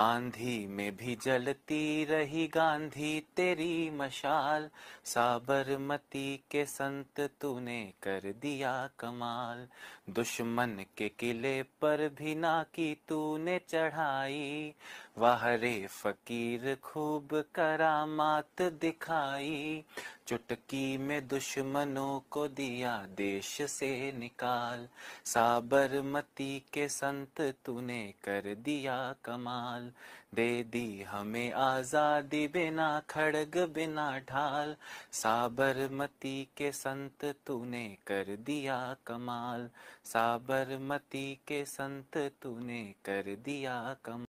आंधी में भी जलती रही गांधी तेरी मशाल साबरमती के संत तूने कर दिया कमाल दुश्मन के किले पर भी ना की तूने चढ़ाई वाहरे फकीर खूब करामात दिखाई चुटकी में दुश्मनों को दिया देश से निकाल साबरमती के संत तूने कर दिया कमाल दे दी हमें आजादी बिना खड़ग बिना ढाल साबरमती के संत तूने कर दिया कमाल साबरमती के संत तूने कर दिया कमाल